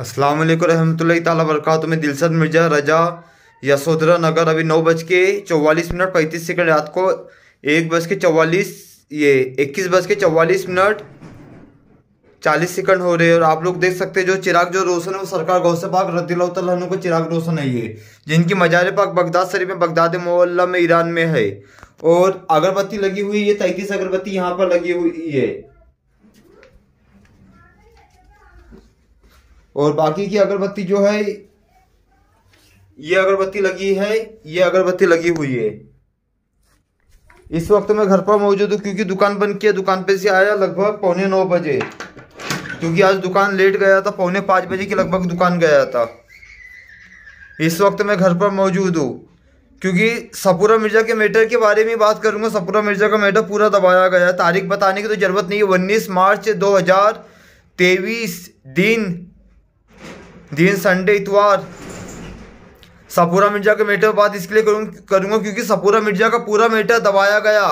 अस्सलाम वालेकुम रहमतुल्लाहि ताला वरकत में दिलसद मिर्जा रजा यशोधरा नगर अभी नौ बज के चौवालीस मिनट पैंतीस सेकंड रात को एक बज के चौवालीस ये इक्कीस बज के चौवालीस मिनट चालीस सेकंड हो रहे हैं और आप लोग देख सकते हैं जो चिराग जो रोशन है वो सरकार गौसे पाक रतील्ला को चिराग रोशन है ये जिनकी मजार पाक बगदाद शरीफ में बगदाद मोहल्ला में ईरान में है और अगरबत्ती लगी हुई है तैतीस अगरबत्ती यहाँ पर लगी हुई है और बाकी की अगरबत्ती जो है ये अगरबत्ती लगी है ये अगरबत्ती लगी हुई है इस वक्त मैं घर पर मौजूद हूँ क्योंकि दुकान बंद किया दुकान पे से आया लगभग पौने नौ बजे क्योंकि आज दुकान लेट गया था पौने पाँच बजे के लगभग दुकान गया था इस वक्त मैं घर पर मौजूद हूँ क्योंकि सपूरा मिर्ज़ा के मैटर के बारे में बात करूंगा सपूरा मिर्ज़ा का मैटर पूरा दबाया गया तारीख बताने की तो ज़रूरत नहीं है उन्नीस मार्च दो हज़ार दिन दिन संडे इतवार सपूरा मिर्जा के मेटर बात इसके लिए करूँ करूँगा क्योंकि सपूरा मिर्जा का पूरा मेटर दबाया गया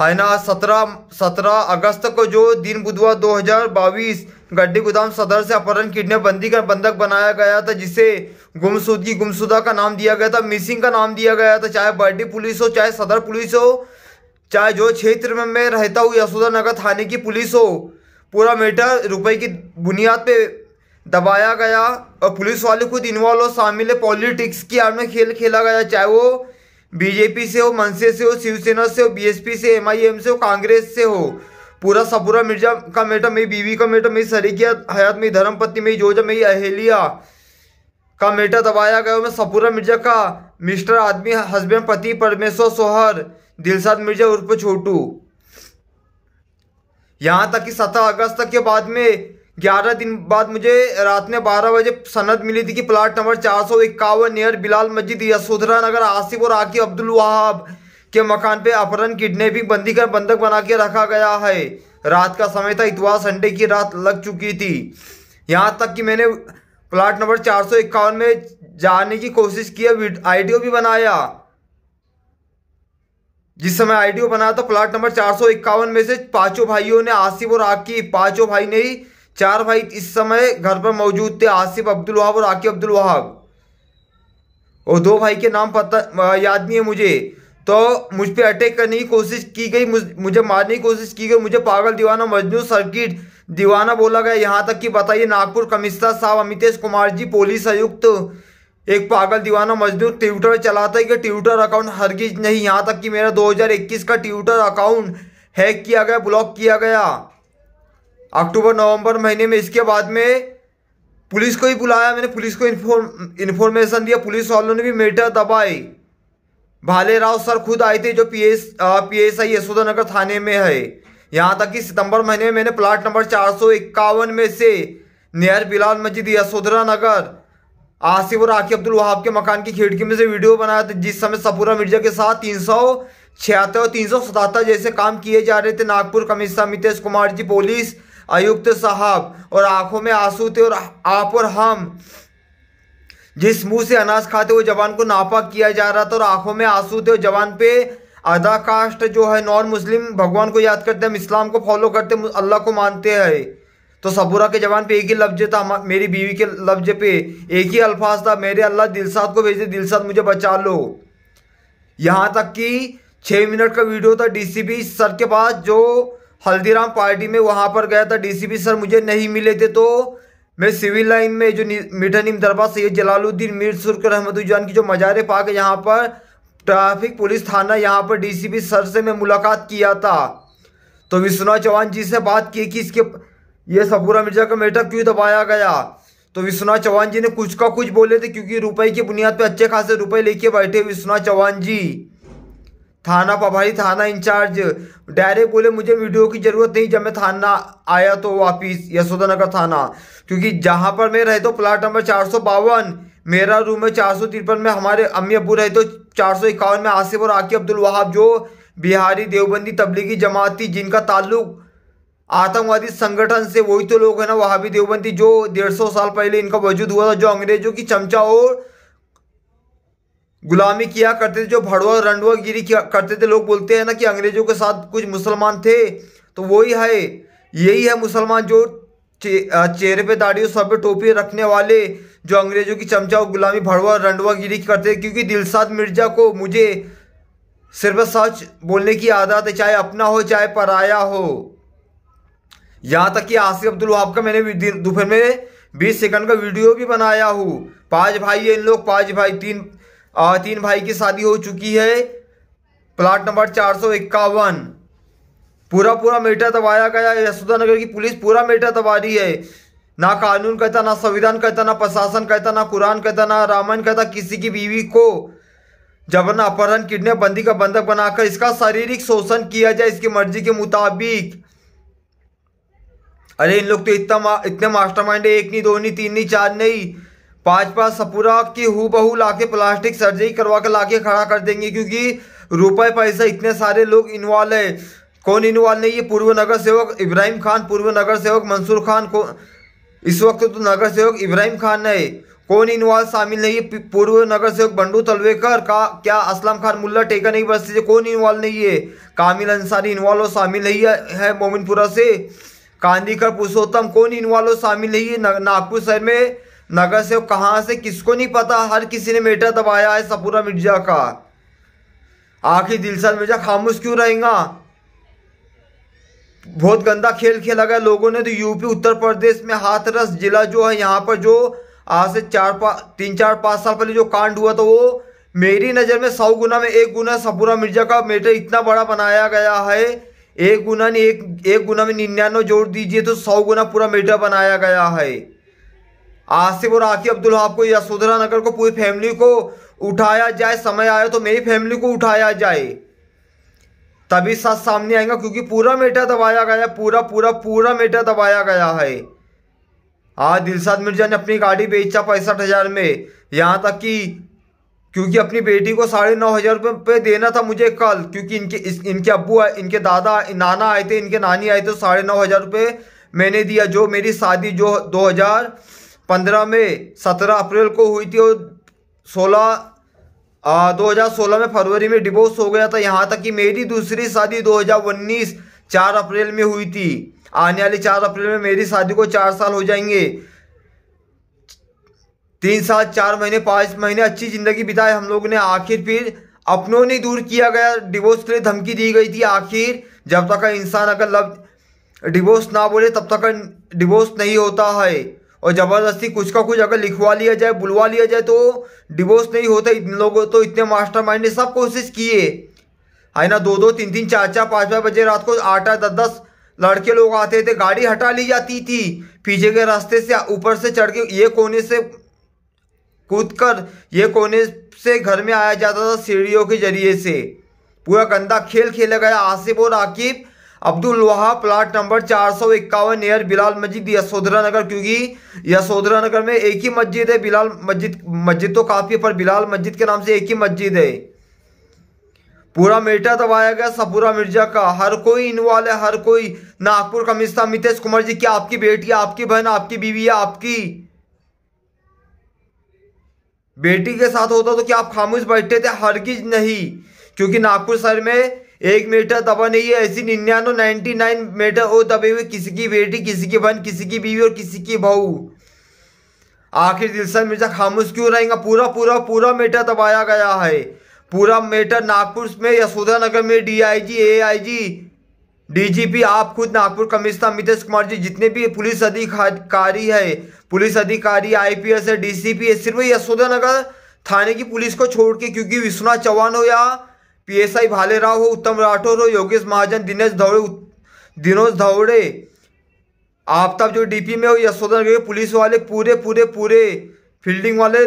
है ना सत्रह सत्रह अगस्त को जो दिन बुधवार दो हज़ार बाईस गड्डी गोदाम सदर से अपहरण किडने बंदी का बंधक बनाया गया था जिसे गुमसुदगी गुमशुदा का नाम दिया गया था मिसिंग का नाम दिया गया था चाहे बर्डी पुलिस हो चाहे सदर पुलिस हो चाहे जो क्षेत्र में मैं रहता हूँ यशोदा नगर थाने की पुलिस हो पूरा मेटर रुपए की बुनियाद पे दबाया गया और पुलिस वाले खुद इन्वॉल्व और शामिल है पॉलिटिक्स की आड़ में खेल खेला गया चाहे वो बीजेपी से हो मनसे से हो शिवसेना से हो बीएसपी से एमआईएम से हो कांग्रेस से हो पूरा सपूरा मिर्जा का मेटा मेरी बीवी का मेटा मेरी सरीकिया हयात मेरी धर्मपति मेरी जोजा मेरी अहेलिया का मेटा दबाया गया मैं सपूरा मिर्जा का मिस्टर आदमी हस्बैंड पति परमेश्वर सोहर दिलसाद मिर्जा उर्फ छोटू यहाँ तक कि सत्रह अगस्त तक के बाद में ग्यारह दिन बाद मुझे रात में बारह बजे सनद मिली थी कि प्लाट नंबर चार सौ इक्यावन नियर बिलाल मस्जिद यशोधरा नगर आसिफ और आकिब अब्दुल वहाब के मकान पे अपहरण किडनेपिंग बंदी कर बंधक बना के रखा गया है रात का समय था इतवार संडे की रात लग चुकी थी यहाँ तक कि मैंने प्लाट नंबर चार सौ इक्यावन में जाने की कोशिश किया ओ भी बनाया जिस समय ओ बनाया था प्लाट नंबर चार सौ इक्यावन में से पांचों भाइयों ने आसिफ और आकी पांचों भाई ने ही चार भाई इस समय घर पर मौजूद थे आसिफ अब्दुल वहाब और आकिब अब्दुल वहाब और दो भाई के नाम पता याद नहीं है मुझे तो मुझ पर अटैक करने की कोशिश की गई मुझे मारने की कोशिश की गई मुझे पागल दीवाना मजनू सर्किट दीवाना बोला गया यहाँ तक कि बताइए नागपुर कमिश्नर साहब अमितेश कुमार जी पुलिस आयुक्त एक पागल दीवाना मजदूर ट्विटर चलाता है कि ट्विटर अकाउंट हरगिज नहीं यहाँ तक कि मेरा 2021 का ट्विटर अकाउंट हैक किया गया ब्लॉक किया गया अक्टूबर नवंबर महीने में इसके बाद में पुलिस को ही बुलाया मैंने पुलिस को इन्फॉर्मेशन दिया पुलिस वालों ने भी मेटर दबाई भाले राव सर खुद आए थे जो P S P S I नगर थाने में है यहाँ तक कि सितंबर महीने में मैंने प्लाट नंबर चार सौ इक्यावन में से नियर बिलाल मस्जिद यशोधरा नगर आसिफ और आकी अब्दुल वहाब के मकान की खिड़की में से वीडियो बनाया था जिस समय सपूरा मिर्जा के साथ तीन सौ छिहत्तर और तीन सौ सतहत्तर जैसे काम किए जा रहे थे नागपुर कमिश्नर मितेश कुमार जी पुलिस आयुक्त साहब और आंखों में आंसू थे और आप और हम जिस मुंह से अनाज खाते हुए जवान को नापाक किया जा रहा था और आंखों में आंसू थे और जवान पे आधा कास्ट जो है नॉन मुस्लिम भगवान को याद करते हैं हम इस्लाम को फॉलो करते हैं अल्लाह को मानते हैं तो सबूरा के जवान पे एक ही लफ्ज था मेरी बीवी के लफ्ज पे एक ही अल्फाज था मेरे अल्लाह दिलसाद को भेजे दिलसाद मुझे बचा लो यहाँ तक कि छः मिनट का वीडियो था डीसीपी सर के पास जो हल्दीराम पार्टी में वहाँ पर गया था डीसीपी सर मुझे नहीं मिले थे तो मैं सिविल लाइन में जो मिठन इम दरबार सैयद जलालुद्दीन मीर सुर्क रहमतुजान की जो मजार पाक है यहाँ पर ट्रैफिक पुलिस थाना यहाँ पर डीसीपी सर से मैं मुलाकात किया था तो विश्वनाथ चौहान जी से बात की कि इसके ये सपूरा मिर्जा का मेटर क्यों दबाया गया तो विश्वनाथ चौहान जी ने कुछ का कुछ बोले थे क्योंकि रुपए की बुनियाद पर अच्छे खासे रुपए लेके बैठे विश्वनाथ चौहान जी थाना प्रभारी थाना इंचार्ज डायरेक्ट बोले मुझे वीडियो की ज़रूरत नहीं जब मैं थाना आया तो वापिस नगर थाना क्योंकि जहाँ पर मैं रहता तो प्लाट नंबर चार सौ बावन मेरा रूम है चार सौ तिरपन में हमारे अम्मी अबू रहे तो चार सौ इक्यावन में आसिफ और आकी अब्दुल वहाब जो बिहारी देवबंदी तबलीगी जमात थी जिनका ताल्लुक आतंकवादी संगठन से वही तो लोग है ना वहाँ भी देवबंदी जो डेढ़ सौ साल पहले इनका वजूद हुआ था जो अंग्रेजों की चमचा और गुलामी किया करते थे जो भड़वा रंडवा गिरी करते थे लोग बोलते हैं ना कि अंग्रेजों के साथ कुछ मुसलमान थे तो वही है यही है मुसलमान जो चे, चेहरे पे दाढ़ी और सब पे टोपी रखने वाले जो अंग्रेजों की चमचा और गुलामी भड़वा रंडवा गिरी करते थे क्योंकि दिलसाद मिर्जा को मुझे सिर्फ सच बोलने की आदत है चाहे अपना हो चाहे पराया हो यहाँ तक कि आसिफ अब्दुल वहाब का मैंने दोपहर में बीस सेकंड का वीडियो भी बनाया हूँ पाँच भाई है इन लोग पाँच भाई तीन तीन भाई की शादी हो चुकी है प्लाट नंबर चार सौ इक्यावन पूरा पूरा मीटर दबाया गया यशोदा नगर की पुलिस पूरा मीटर दबा रही है ना कानून कहता ना संविधान कहता ना प्रशासन कहता ना कुरान कहता ना रामायण कहता किसी की बीवी को जबरन अपहरण किडने बंदी का बंधक बनाकर इसका शारीरिक शोषण किया जाए इसकी मर्जी के मुताबिक अरे इन लोग तो इतना इतने मास्टरमाइंड है एक नहीं दो नहीं तीन नहीं चार नहीं पाँचवा सपूरा की हु बहू लाके प्लास्टिक सर्जरी करवा कर लाके खड़ा कर देंगे क्योंकि रुपए पैसा इतने सारे लोग इन्वॉल्व है कौन इन्वॉल्व नहीं है पूर्व नगर सेवक इब्राहिम खान पूर्व नगर सेवक मंसूर खान को इस वक्त तो नगर सेवक इब्राहिम खान है कौन इन्वॉल्व शामिल नहीं है पूर्व नगर सेवक बंडू तलवेकर का क्या असलम खान मुल्ला टेका नहीं बस कौन इन्वॉल्व नहीं है कामिल अंसारी इन्वॉल्व शामिल नहीं है, है मोमिनपुरा से कांदीकर पुरुषोत्तम कौन इन्वॉल्व शामिल नहीं है नागपुर शहर में नगर से कहाँ से किसको नहीं पता हर किसी ने मेटर दबाया है सपूरा मिर्जा का आखिर दिलशाद मिर्जा खामोश क्यों रहेगा बहुत गंदा खेल खेला गया लोगों ने तो यूपी उत्तर प्रदेश में हाथरस जिला जो है यहाँ पर जो आज से चार पा तीन चार पाँच साल पहले जो कांड हुआ था तो वो मेरी नज़र में सौ गुना में एक गुना सपूरा मिर्जा का मेटर इतना बड़ा बनाया गया है एक गुना ने एक एक गुना में निन्यानवे जोड़ दीजिए तो सौ गुना पूरा मेटर बनाया गया है आसिफ और आकी अब्दुल हाब को यशोधरा नगर को पूरी फैमिली को उठाया जाए समय आया तो मेरी फैमिली को उठाया जाए तभी सच सामने आएगा क्योंकि पूरा मेटा दबाया गया पूरा पूरा पूरा मेटा दबाया गया है आज दिलसाद मिर्जा ने अपनी गाड़ी बेचा पैंसठ हज़ार में यहाँ तक कि क्योंकि अपनी बेटी को साढ़े नौ हज़ार रुपये पे देना था मुझे कल क्योंकि इनके इस, इनके अबू आए इनके दादा नाना आए थे इनके नानी आए थे तो साढ़े नौ हज़ार रुपये मैंने दिया जो मेरी शादी जो दो हज़ार पंद्रह में सत्रह अप्रैल को हुई थी और सोलह दो हज़ार सोलह में फरवरी में डिवोर्स हो गया था यहाँ तक कि मेरी दूसरी शादी दो हज़ार उन्नीस चार अप्रैल में हुई थी आने वाली चार अप्रैल में मेरी शादी को चार साल हो जाएंगे तीन साल चार महीने पाँच महीने अच्छी ज़िंदगी बिताए हम लोग ने आखिर फिर अपनों ने दूर किया गया डिवोर्स के लिए धमकी दी गई थी आखिर जब तक इंसान अगर लव डिवोर्स ना बोले तब तक डिवोर्स नहीं होता है और ज़बरदस्ती कुछ का कुछ अगर लिखवा लिया जाए बुलवा लिया जाए तो डिवोर्स नहीं होता इन लोगों तो इतने मास्टर माइंड ने सब कोशिश किए है ना दो दो तीन तीन चार चार पाँच पाँच बजे रात को आठ आठ दस दस लड़के लोग आते थे गाड़ी हटा ली जाती थी पीछे के रास्ते से ऊपर से चढ़ के ये कोने से कूद कर ये कोने से घर में आया जाता था सीढ़ियों के जरिए से पूरा गंदा खेल खेला गया आसिफ और आकिब अब्दुल वहा प्लाट नंबर चार सौ इक्यावन नियर बिलाल मस्जिद यशोधरा नगर क्योंकि यशोधरा नगर में एक ही मस्जिद है बिलाल मस्जिद मस्जिद तो काफ़ी है पर बिलाल मस्जिद के नाम से एक ही मस्जिद है पूरा मेटा दबाया गया सपूरा मिर्जा का हर कोई इन्वॉल्व है हर कोई नागपुर का मिश्रा मितेश कुमार जी की आपकी बेटी आपकी बहन आपकी बीवी है आपकी बेटी के साथ होता तो क्या आप खामोश बैठते थे हर की नहीं क्योंकि नागपुर शहर में एक मीटर तब नहीं है ऐसी निन्यानवे नाइन्टी नाइन मीटर हो दबे हुए किसी की बेटी किसी की बहन किसी की बीवी और किसी की बहू आखिर दिलसा मिर्जा खामोश क्यों रहेगा पूरा पूरा पूरा मीटर दबाया गया है पूरा मीटर नागपुर में यशोदा नगर में डीआईजी एआईजी डीजीपी आप खुद नागपुर कमिश्नर अमितेश कुमार जी जितने भी पुलिस अधिकारी है पुलिस अधिकारी आईपीएस है डीसीपी है सिर्फ यशोदा नगर थाने की पुलिस को छोड़ के क्योंकि विश्वनाथ चौहान हो या पीएसआई भालेराव हो उत्तम राठौर हो योगेश महाजन दिनेश धवड़े दिनोज धवड़े आफ्ताब जो डीपी में हो यशोधन पुलिस वाले पूरे पूरे पूरे फील्डिंग वाले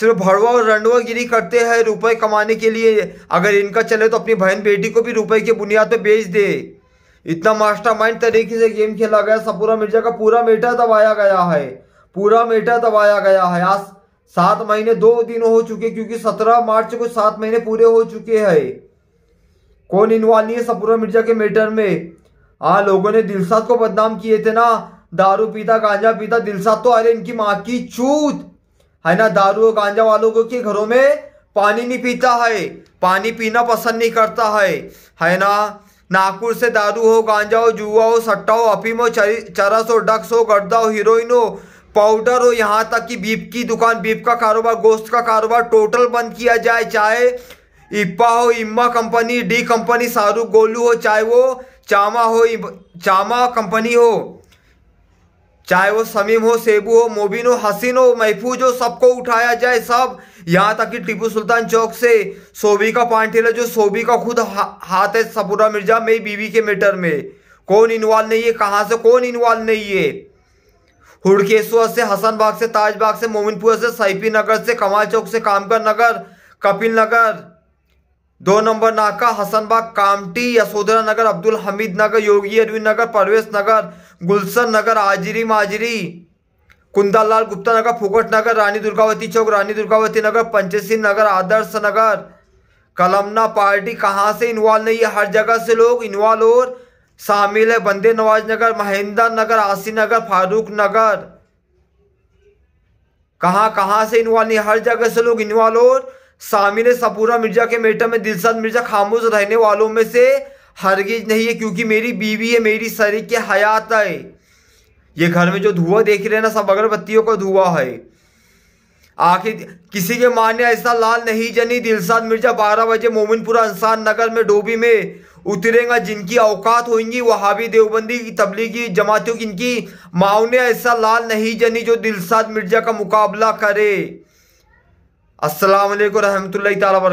सिर्फ भड़वा और गिरी करते हैं रुपए कमाने के लिए अगर इनका चले तो अपनी बहन बेटी को भी रुपए की बुनियाद पर बेच दे इतना मास्टरमाइंड तरीके से गेम खेला गया सपूरा मिर्जा का पूरा मेटा दबाया गया है पूरा मेटा दबाया गया है आज सात महीने दो दिन हो चुके क्योंकि सत्रह मार्च को सात महीने पूरे हो चुके हैं कौन इन्वॉल्व नहीं है सपूरा मिर्जा के मैटर में हाँ लोगों ने दिलसाद को बदनाम किए थे ना दारू पीता गांजा पीता दिलसाद तो अरे इनकी माँ की चूत है ना दारू और गांजा वालों के घरों में पानी नहीं पीता है पानी पीना पसंद नहीं करता है है ना नागपुर से दारू हो गांजा हो जुआ हो सट्टा हो अफीम हो चरस हो डक्स हो गर्दा हो हीरोइन हो पाउडर हो यहाँ तक कि बीप की दुकान बीप का कारोबार गोश्त का कारोबार टोटल बंद किया जाए चाहे इप्पा हो इम्मा company D company Shahrukh Golu हो चाहे वो चामा हो चामा कंपनी हो चाहे वो समीम हो सेबू हो मोबिन हो हसीन हो महफूज हो सबको उठाया जाए सब यहाँ तक कि टीपू सुल्तान चौक से का पांठेला जो का खुद हा, हाथ है सपूरा मिर्जा मेरी बीवी के मैटर में कौन इन्वॉल्व नहीं है कहाँ से कौन इन्वॉल्व नहीं है हुड़केश्वर से हसन बाग से ताजबाग से मोमिनपुर से सैफी नगर से कमाल चौक से कामकर नगर कपिल नगर दो नंबर नाका हसनबाग कामटी यशोधरा नगर अब्दुल हमीद नगर योगी अरविंद नगर परवेश नगर गुलशन नगर आजरी माजरी कुंदालाल गुप्ता नगर फुकट नगर रानी दुर्गावती चौक रानी दुर्गावती नगर पंचसी नगर आदर्श नगर कलमना पार्टी कहाँ से इन्वॉल्व नहीं है हर जगह से लोग इन्वॉल्व और शामिल है बंदे नवाज नगर महेंद्र नगर आसी नगर फारूक नगर कहाँ कहाँ से इन्वॉल्व हर जगह से लोग इन्वॉल्व और शामिल है सपूरा मिर्जा के मेटर में दिलशाद मिर्जा खामोश रहने वालों में से हरगिज नहीं है क्योंकि मेरी बीवी है मेरी शरीर की हयात है ये घर में जो धुआं देख रहे हैं ना सब अगरबत्तियों का धुआं है आखिर किसी के माने ऐसा लाल नहीं जनी दिलसाद मिर्जा बारह बजे मोमिनपुरा इंसान नगर में डोबी में उतरेगा जिनकी औकात होंगी वहावी देवबंदी की तबलीगी जमातों की इनकी ने ऐसा लाल नहीं जनी जो दिलसाद मिर्जा का मुकाबला करे असलकम रहमत ला